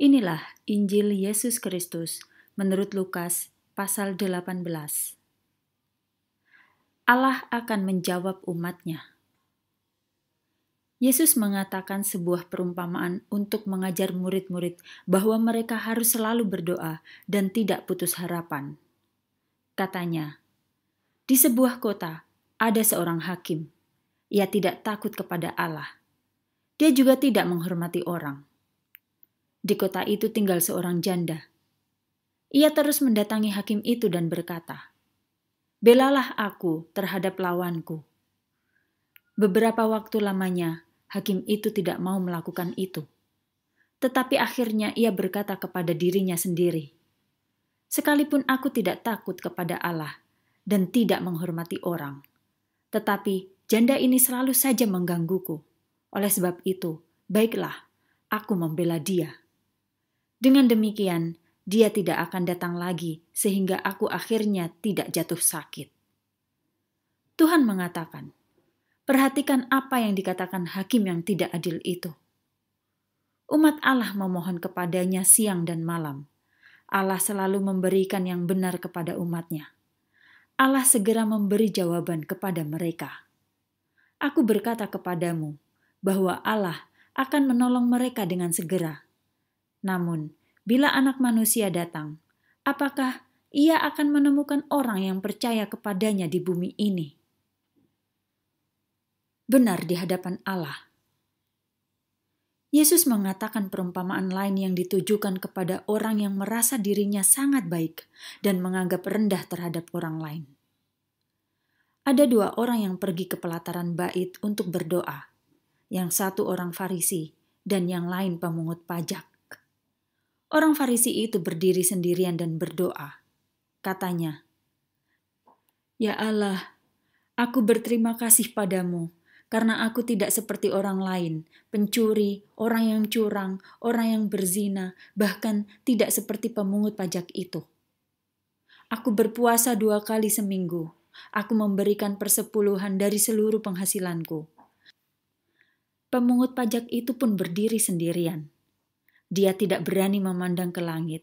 Inilah Injil Yesus Kristus menurut Lukas pasal 18. Allah akan menjawab umatnya. Yesus mengatakan sebuah perumpamaan untuk mengajar murid-murid bahwa mereka harus selalu berdoa dan tidak putus harapan. Katanya, di sebuah kota ada seorang hakim. Ia tidak takut kepada Allah. Dia juga tidak menghormati orang di kota itu tinggal seorang janda. Ia terus mendatangi hakim itu dan berkata, "Belalah aku terhadap lawanku." Beberapa waktu lamanya, hakim itu tidak mau melakukan itu. Tetapi akhirnya ia berkata kepada dirinya sendiri, "Sekalipun aku tidak takut kepada Allah dan tidak menghormati orang, tetapi janda ini selalu saja menggangguku. Oleh sebab itu, baiklah, aku membela dia." Dengan demikian, dia tidak akan datang lagi sehingga aku akhirnya tidak jatuh sakit. Tuhan mengatakan, perhatikan apa yang dikatakan hakim yang tidak adil itu. Umat Allah memohon kepadanya siang dan malam. Allah selalu memberikan yang benar kepada umatnya. Allah segera memberi jawaban kepada mereka. Aku berkata kepadamu bahwa Allah akan menolong mereka dengan segera namun, bila anak manusia datang, apakah ia akan menemukan orang yang percaya kepadanya di bumi ini? Benar di hadapan Allah. Yesus mengatakan perumpamaan lain yang ditujukan kepada orang yang merasa dirinya sangat baik dan menganggap rendah terhadap orang lain. Ada dua orang yang pergi ke pelataran bait untuk berdoa, yang satu orang Farisi dan yang lain pemungut pajak. Orang Farisi itu berdiri sendirian dan berdoa. Katanya, "Ya Allah, aku berterima kasih padamu." karena aku tidak seperti orang lain, pencuri, orang yang curang, orang yang berzina, bahkan tidak seperti pemungut pajak itu. Aku berpuasa dua kali seminggu. Aku memberikan persepuluhan dari seluruh penghasilanku. Pemungut pajak itu pun berdiri sendirian. Dia tidak berani memandang ke langit,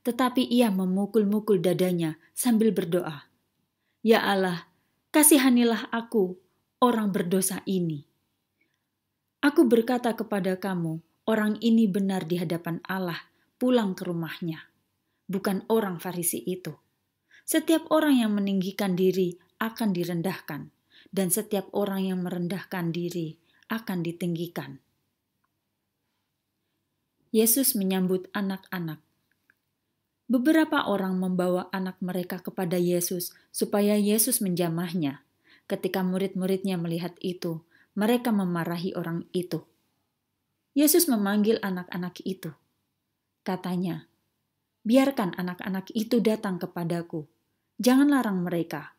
tetapi ia memukul-mukul dadanya sambil berdoa. Ya Allah, kasihanilah aku, orang berdosa ini. Aku berkata kepada kamu, orang ini benar di hadapan Allah, pulang ke rumahnya. Bukan orang Farisi itu. Setiap orang yang meninggikan diri akan direndahkan, dan setiap orang yang merendahkan diri akan ditinggikan. Yesus menyambut anak-anak. Beberapa orang membawa anak mereka kepada Yesus supaya Yesus menjamahnya. Ketika murid-muridnya melihat itu, mereka memarahi orang itu. Yesus memanggil anak-anak itu. Katanya, "Biarkan anak-anak itu datang kepadaku. Jangan larang mereka,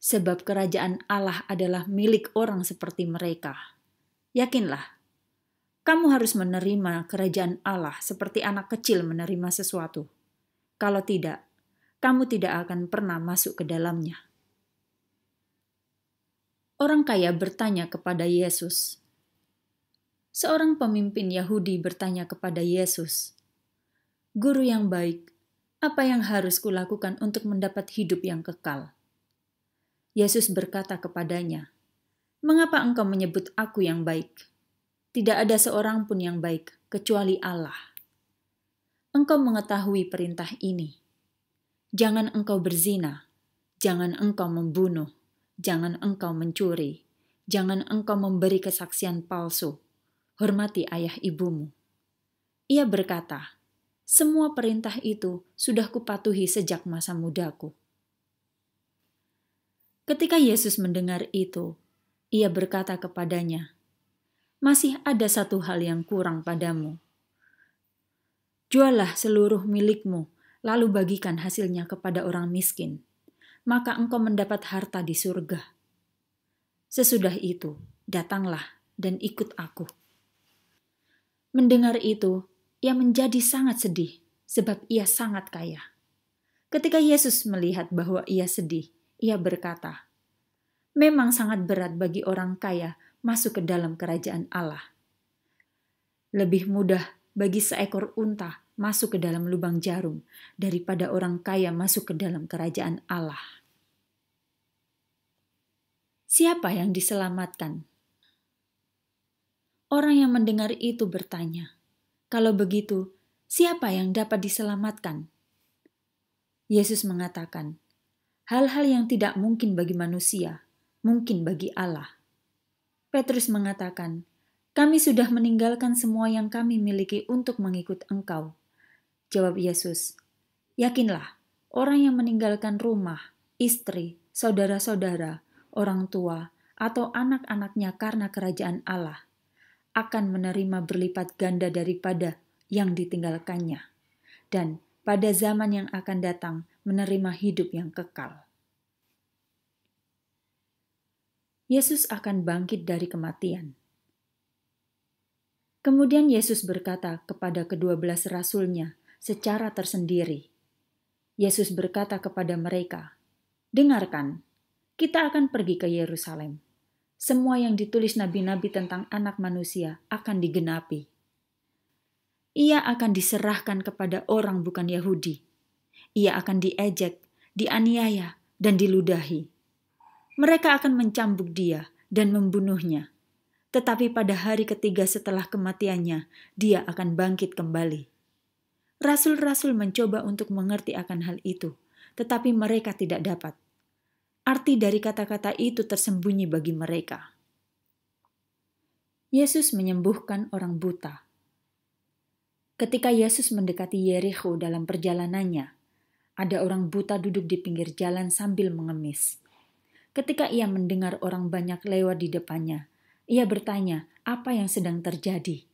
sebab kerajaan Allah adalah milik orang seperti mereka. Yakinlah, kamu harus menerima kerajaan Allah seperti anak kecil menerima sesuatu. Kalau tidak, kamu tidak akan pernah masuk ke dalamnya. Orang kaya bertanya kepada Yesus, seorang pemimpin Yahudi bertanya kepada Yesus, "Guru yang baik, apa yang harus kulakukan untuk mendapat hidup yang kekal?" Yesus berkata kepadanya, "Mengapa engkau menyebut Aku yang baik? Tidak ada seorang pun yang baik kecuali Allah. Engkau mengetahui perintah ini. Jangan engkau berzina, jangan engkau membunuh, jangan engkau mencuri, jangan engkau memberi kesaksian palsu. Hormati ayah ibumu. Ia berkata, semua perintah itu sudah kupatuhi sejak masa mudaku. Ketika Yesus mendengar itu, ia berkata kepadanya, masih ada satu hal yang kurang padamu. Jualah seluruh milikmu, lalu bagikan hasilnya kepada orang miskin, maka engkau mendapat harta di surga. Sesudah itu, datanglah dan ikut aku. Mendengar itu, ia menjadi sangat sedih, sebab ia sangat kaya. Ketika Yesus melihat bahwa ia sedih, ia berkata, "Memang sangat berat bagi orang kaya masuk ke dalam kerajaan Allah. Lebih mudah bagi seekor unta masuk ke dalam lubang jarum daripada orang kaya masuk ke dalam kerajaan Allah. Siapa yang diselamatkan? Orang yang mendengar itu bertanya, "Kalau begitu, siapa yang dapat diselamatkan?" Yesus mengatakan, "Hal-hal yang tidak mungkin bagi manusia, mungkin bagi Allah." Petrus mengatakan, "Kami sudah meninggalkan semua yang kami miliki untuk mengikut Engkau." Jawab Yesus, "Yakinlah, orang yang meninggalkan rumah, istri, saudara-saudara, orang tua, atau anak-anaknya karena kerajaan Allah akan menerima berlipat ganda daripada yang ditinggalkannya, dan pada zaman yang akan datang menerima hidup yang kekal. Yesus akan bangkit dari kematian. Kemudian Yesus berkata kepada kedua belas rasulnya secara tersendiri. Yesus berkata kepada mereka, Dengarkan, kita akan pergi ke Yerusalem. Semua yang ditulis nabi-nabi tentang anak manusia akan digenapi. Ia akan diserahkan kepada orang bukan Yahudi. Ia akan diejek, dianiaya, dan diludahi mereka akan mencambuk dia dan membunuhnya. Tetapi pada hari ketiga setelah kematiannya, dia akan bangkit kembali. Rasul-rasul mencoba untuk mengerti akan hal itu, tetapi mereka tidak dapat. Arti dari kata-kata itu tersembunyi bagi mereka. Yesus menyembuhkan orang buta. Ketika Yesus mendekati Yericho dalam perjalanannya, ada orang buta duduk di pinggir jalan sambil mengemis ketika ia mendengar orang banyak lewat di depannya. Ia bertanya, "Apa yang sedang terjadi?"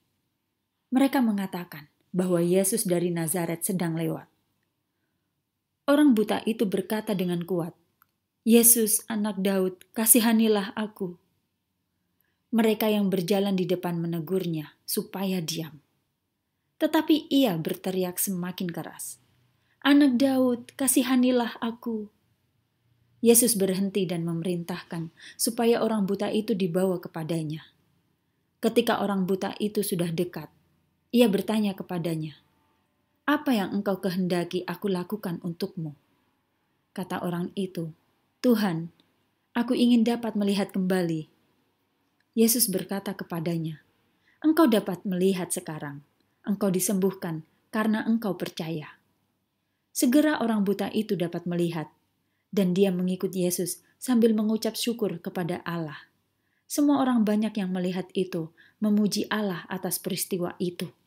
Mereka mengatakan bahwa Yesus dari Nazaret sedang lewat. Orang buta itu berkata dengan kuat, "Yesus, Anak Daud, kasihanilah aku." Mereka yang berjalan di depan menegurnya supaya diam, tetapi ia berteriak semakin keras, "Anak Daud, kasihanilah aku!" Yesus berhenti dan memerintahkan supaya orang buta itu dibawa kepadanya. Ketika orang buta itu sudah dekat, ia bertanya kepadanya, "Apa yang engkau kehendaki aku lakukan untukmu?" Kata orang itu, "Tuhan, aku ingin dapat melihat kembali." Yesus berkata kepadanya, "Engkau dapat melihat sekarang. Engkau disembuhkan karena engkau percaya." Segera orang buta itu dapat melihat dan dia mengikut Yesus sambil mengucap syukur kepada Allah. Semua orang banyak yang melihat itu memuji Allah atas peristiwa itu.